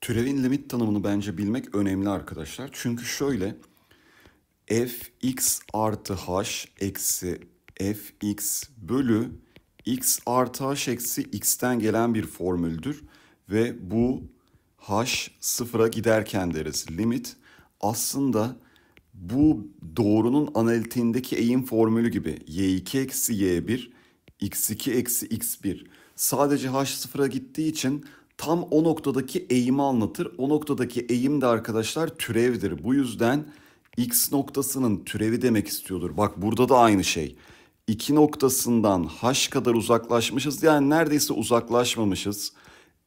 Türevin limit tanımını bence bilmek önemli arkadaşlar. Çünkü şöyle f x artı h eksi f x bölü x artı h eksi x'ten gelen bir formüldür. Ve bu h sıfıra giderken deriz. Limit aslında bu doğrunun analitiğindeki eğim formülü gibi. y2 eksi y1 x2 eksi x1. Sadece h sıfıra gittiği için tam o noktadaki eğimi anlatır. O noktadaki eğim de arkadaşlar türevdir. Bu yüzden x noktasının türevi demek istiyordur. Bak burada da aynı şey. 2 noktasından h kadar uzaklaşmışız. Yani neredeyse uzaklaşmamışız.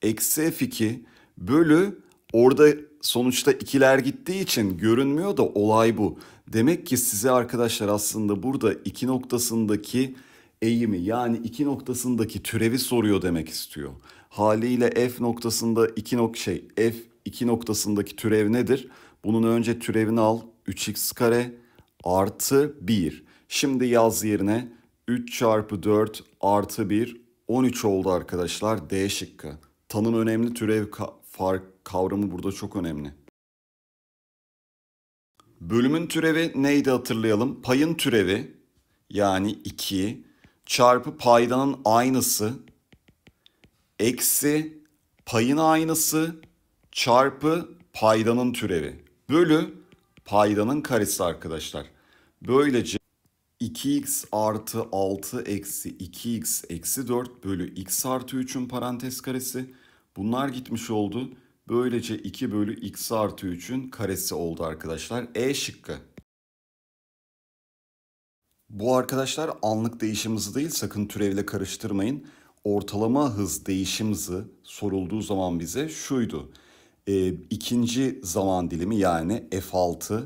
Eksi f2 bölü orada sonuçta ikiler gittiği için görünmüyor da olay bu. Demek ki size arkadaşlar aslında burada 2 noktasındaki eğimi yani 2 noktasındaki türevi soruyor demek istiyor haliyle f noktasında 2 nok şey f 2 noktasındaki türev nedir? Bunun önce türevini al 3x kare artı 1. Şimdi yaz yerine 3 çarpı 4 artı 1 13 oldu arkadaşlar D şıkkı. Tanım önemli türev ka- fark kavramı burada çok önemli. Bölümün türevi neydi hatırlayalım. Payın türevi yani 2 çarpı paydanın aynısı eksi payın aynısı çarpı paydanın türevi bölü paydanın karesi arkadaşlar. Böylece 2x artı 6 eksi 2x eksi 4 bölü x artı 3'ün parantez karesi. Bunlar gitmiş oldu. Böylece 2 bölü x artı 3'ün karesi oldu arkadaşlar. E şıkkı. Bu arkadaşlar anlık değişim değil sakın türevle karıştırmayın ortalama hız değişim hızı sorulduğu zaman bize şuydu. E, ikinci zaman dilimi yani F6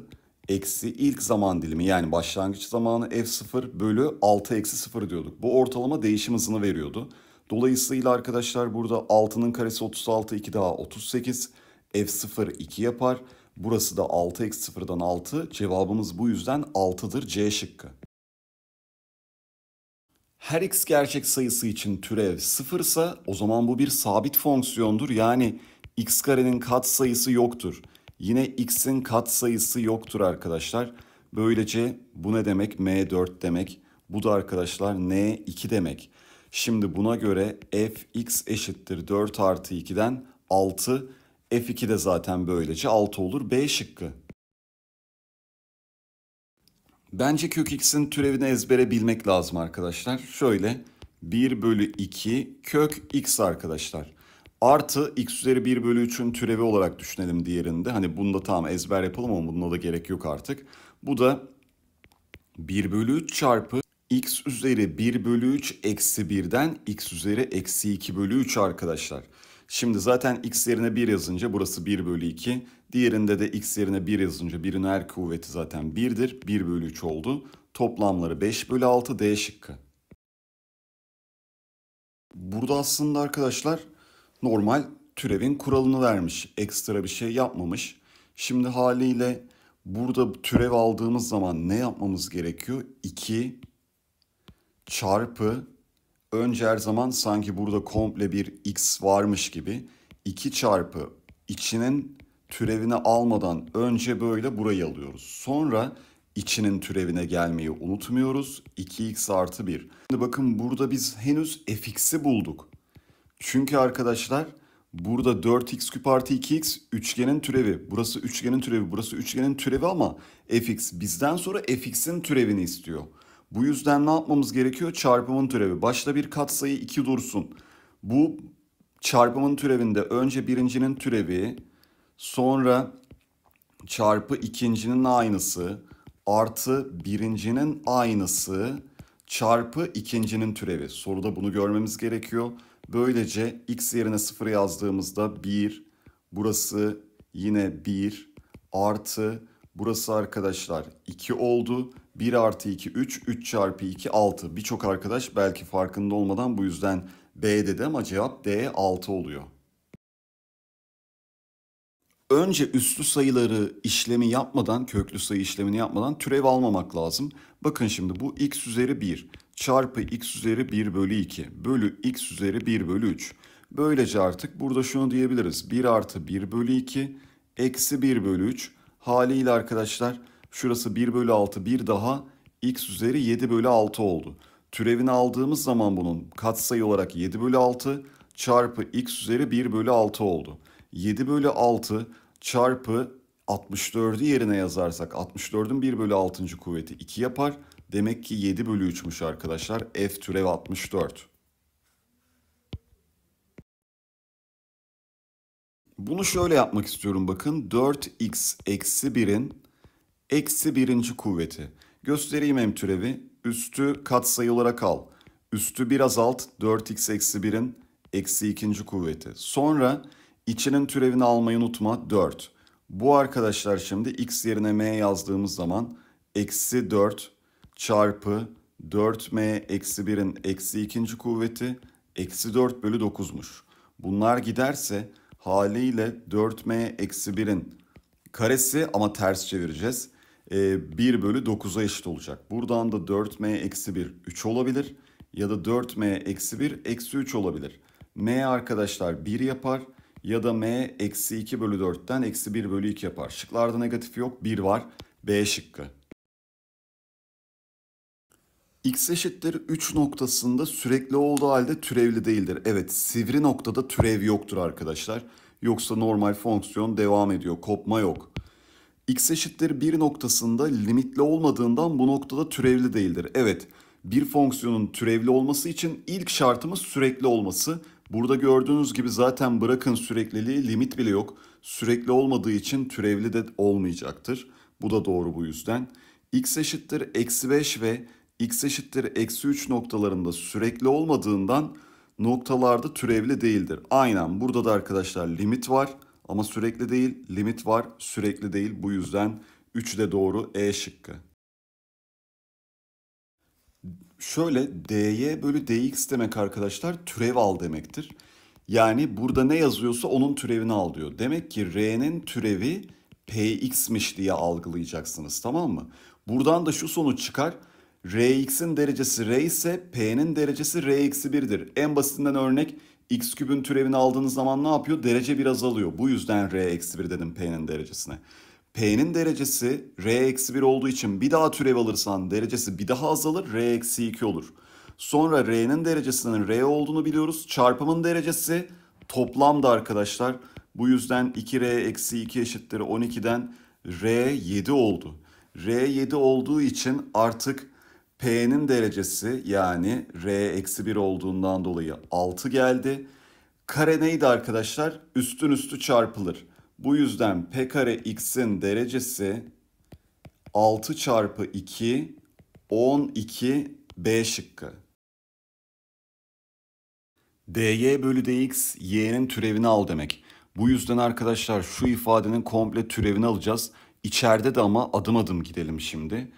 eksi ilk zaman dilimi yani başlangıç zamanı F0 bölü 6 eksi 0 diyorduk. Bu ortalama değişim hızını veriyordu. Dolayısıyla arkadaşlar burada 6'nın karesi 36 2 daha 38 F0 2 yapar. Burası da 6 eksi 0'dan 6 cevabımız bu yüzden 6'dır C şıkkı her x gerçek sayısı için türev sıfırsa o zaman bu bir sabit fonksiyondur. Yani x karenin kat sayısı yoktur. Yine x'in kat sayısı yoktur arkadaşlar. Böylece bu ne demek? m4 demek. Bu da arkadaşlar n2 demek. Şimdi buna göre fx eşittir 4 artı 2'den 6. f2 de zaten böylece 6 olur. B şıkkı. Bence kök x'in türevini ezbere bilmek lazım arkadaşlar. Şöyle 1 bölü 2 kök x arkadaşlar. Artı x üzeri 1 bölü 3'ün türevi olarak düşünelim diğerinde. Hani bunda tamam ezber yapalım ama bunda da gerek yok artık. Bu da 1 bölü 3 çarpı x üzeri 1 bölü 3 eksi 1'den x üzeri eksi 2 bölü 3 arkadaşlar. Şimdi zaten x yerine 1 yazınca burası 1 bölü 2. Diğerinde de x yerine 1 yazınca birin her kuvveti zaten 1'dir. 1 bölü 3 oldu. Toplamları 5 bölü 6 D şıkkı. Burada aslında arkadaşlar normal türevin kuralını vermiş. Ekstra bir şey yapmamış. Şimdi haliyle burada türev aldığımız zaman ne yapmamız gerekiyor? 2 çarpı önce her zaman sanki burada komple bir x varmış gibi 2 çarpı içinin türevini almadan önce böyle burayı alıyoruz. Sonra içinin türevine gelmeyi unutmuyoruz. 2x artı 1. Şimdi bakın burada biz henüz fx'i bulduk. Çünkü arkadaşlar burada 4x küp artı 2x üçgenin türevi. Burası üçgenin türevi, burası üçgenin türevi ama fx bizden sonra fx'in türevini istiyor. Bu yüzden ne yapmamız gerekiyor? Çarpımın türevi. Başta bir katsayı 2 dursun. Bu çarpımın türevinde önce birincinin türevi, Sonra çarpı ikincinin aynısı artı birincinin aynısı çarpı ikincinin türevi. Soruda bunu görmemiz gerekiyor. Böylece x yerine 0 yazdığımızda 1, burası yine 1 artı burası arkadaşlar 2 oldu. 1 artı 2 3, 3 çarpı 2 6. Birçok arkadaş belki farkında olmadan bu yüzden B dedi ama cevap D 6 oluyor önce üslü sayıları işlemi yapmadan, köklü sayı işlemini yapmadan türev almamak lazım. Bakın şimdi bu x üzeri 1 çarpı x üzeri 1 bölü 2 bölü x üzeri 1 bölü 3. Böylece artık burada şunu diyebiliriz. 1 artı 1 bölü 2 eksi 1 bölü 3. Haliyle arkadaşlar şurası 1 bölü 6 bir daha x üzeri 7 bölü 6 oldu. Türevini aldığımız zaman bunun katsayı olarak 7 bölü 6 çarpı x üzeri 1 bölü 6 oldu. 7 bölü 6 çarpı 64'ü yerine yazarsak 64'ün 1 bölü 6. kuvveti 2 yapar. Demek ki 7 bölü 3'müş arkadaşlar. F türev 64. Bunu şöyle yapmak istiyorum bakın. 4x eksi 1'in eksi 1. kuvveti. Göstereyim hem türevi. Üstü katsayı olarak al. Üstü biraz alt 4x eksi 1'in eksi 2. kuvveti. Sonra İçinin türevini almayı unutma 4. Bu arkadaşlar şimdi x yerine m yazdığımız zaman eksi 4 çarpı 4m eksi 1'in eksi ikinci kuvveti eksi 4 bölü 9'muş. Bunlar giderse haliyle 4m eksi 1'in karesi ama ters çevireceğiz. 1 ee, bölü 9'a eşit olacak. Buradan da 4m eksi 1 3 olabilir ya da 4m eksi 1 eksi 3 olabilir. m arkadaşlar 1 yapar ya da m eksi 2 bölü 4'ten eksi 1 bölü 2 yapar. Şıklarda negatif yok 1 var. B şıkkı. X eşittir 3 noktasında sürekli olduğu halde türevli değildir. Evet sivri noktada türev yoktur arkadaşlar. Yoksa normal fonksiyon devam ediyor. Kopma yok. X eşittir 1 noktasında limitli olmadığından bu noktada türevli değildir. Evet bir fonksiyonun türevli olması için ilk şartımız sürekli olması. Burada gördüğünüz gibi zaten bırakın sürekliliği limit bile yok. Sürekli olmadığı için türevli de olmayacaktır. Bu da doğru bu yüzden. x eşittir eksi 5 ve x eşittir eksi 3 noktalarında sürekli olmadığından noktalarda türevli değildir. Aynen burada da arkadaşlar limit var ama sürekli değil, limit var, sürekli değil. Bu yüzden 3 de doğru E şıkkı. Şöyle dy bölü dx demek arkadaşlar türev al demektir. Yani burada ne yazıyorsa onun türevini al diyor. Demek ki r'nin türevi px'miş diye algılayacaksınız tamam mı? Buradan da şu sonuç çıkar. rx'in derecesi r ise p'nin derecesi r-1'dir. En basitinden örnek x kübün türevini aldığınız zaman ne yapıyor? Derece bir azalıyor. Bu yüzden r-1 dedim p'nin derecesine. P'nin derecesi R-1 olduğu için bir daha türev alırsan derecesi bir daha azalır. R-2 olur. Sonra R'nin derecesinin R olduğunu biliyoruz. Çarpımın derecesi toplamda arkadaşlar. Bu yüzden 2R-2 eşittir 12'den R7 oldu. R7 olduğu için artık P'nin derecesi yani R-1 olduğundan dolayı 6 geldi. Kare neydi arkadaşlar? Üstün üstü çarpılır. Bu yüzden p kare x'in derecesi 6 çarpı 2 12 b şıkkı. dy bölü dx y'nin türevini al demek. Bu yüzden arkadaşlar şu ifadenin komple türevini alacağız. İçeride de ama adım adım gidelim şimdi.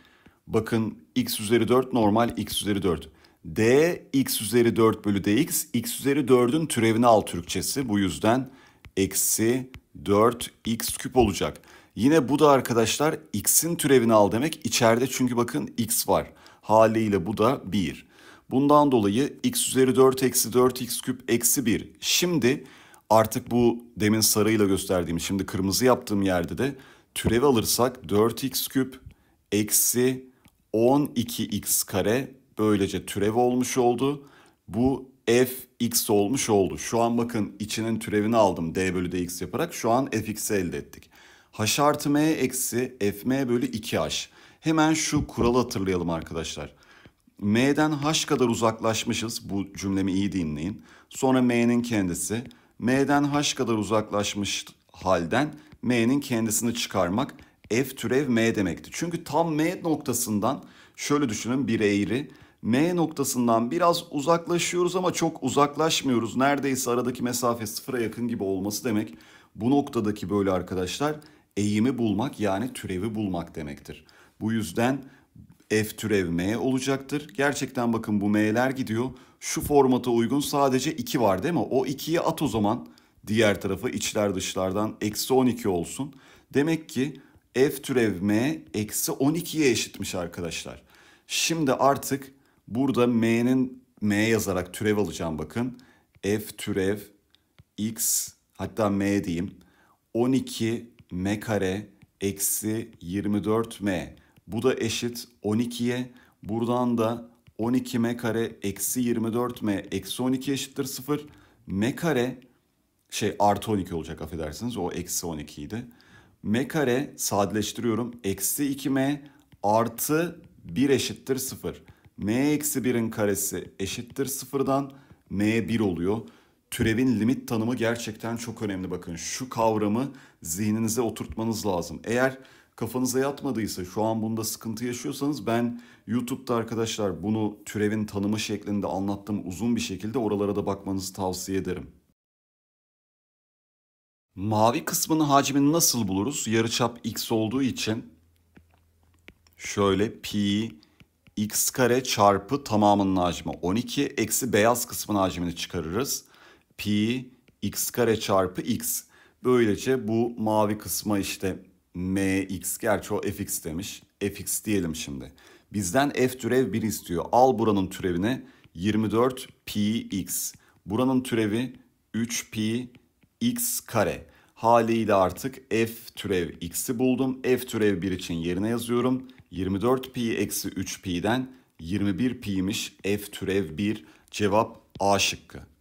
Bakın x üzeri 4 normal x üzeri 4. d x üzeri 4 bölü dx x üzeri 4'ün türevini al Türkçesi. Bu yüzden eksi 4 x küp olacak. Yine bu da arkadaşlar x'in türevini al demek. İçeride çünkü bakın x var. Haliyle bu da 1. Bundan dolayı x üzeri 4 eksi 4 x küp eksi 1. Şimdi artık bu demin sarıyla gösterdiğim şimdi kırmızı yaptığım yerde de türev alırsak 4 x küp eksi 12 x kare böylece türev olmuş oldu. Bu f x olmuş oldu. Şu an bakın içinin türevini aldım d bölü dx yaparak. Şu an fx'i elde ettik. h artı m eksi fm bölü 2h. Hemen şu kuralı hatırlayalım arkadaşlar. m'den h kadar uzaklaşmışız. Bu cümlemi iyi dinleyin. Sonra m'nin kendisi. m'den h kadar uzaklaşmış halden m'nin kendisini çıkarmak f türev m demekti. Çünkü tam m noktasından şöyle düşünün bir eğri M noktasından biraz uzaklaşıyoruz ama çok uzaklaşmıyoruz. Neredeyse aradaki mesafe sıfıra yakın gibi olması demek. Bu noktadaki böyle arkadaşlar eğimi bulmak yani türevi bulmak demektir. Bu yüzden f türev m olacaktır. Gerçekten bakın bu m'ler gidiyor. Şu formata uygun sadece 2 var değil mi? O 2'yi at o zaman diğer tarafı içler dışlardan eksi 12 olsun. Demek ki f türev m eksi 12'ye eşitmiş arkadaşlar. Şimdi artık Burada m'nin m yazarak türev alacağım bakın. F türev x hatta m diyeyim. 12 m kare eksi 24 m. Bu da eşit 12'ye. Buradan da 12 m kare eksi 24 m eksi 12 eşittir 0. m kare şey artı 12 olacak affedersiniz. O eksi 12 idi. m kare sadeleştiriyorum. Eksi 2 m artı 1 eşittir 0 m-1'in karesi eşittir sıfırdan m1 oluyor. Türevin limit tanımı gerçekten çok önemli bakın. Şu kavramı zihninize oturtmanız lazım. Eğer kafanıza yatmadıysa şu an bunda sıkıntı yaşıyorsanız ben YouTube'da arkadaşlar bunu türevin tanımı şeklinde anlattım uzun bir şekilde oralara da bakmanızı tavsiye ederim. Mavi kısmının hacmini nasıl buluruz? Yarıçap x olduğu için şöyle pi x kare çarpı tamamının hacmi 12 eksi beyaz kısmın hacmini çıkarırız. Pi x kare çarpı x. Böylece bu mavi kısma işte mx gerçi o fx demiş. fx diyelim şimdi. Bizden f türev 1 istiyor. Al buranın türevini 24 pi x. Buranın türevi 3 pi x kare. Haliyle artık f türev x'i buldum. f türev 1 için yerine yazıyorum. 24 pi eksi 3 pi'den 21 pi'miş f türev 1 cevap A şıkkı.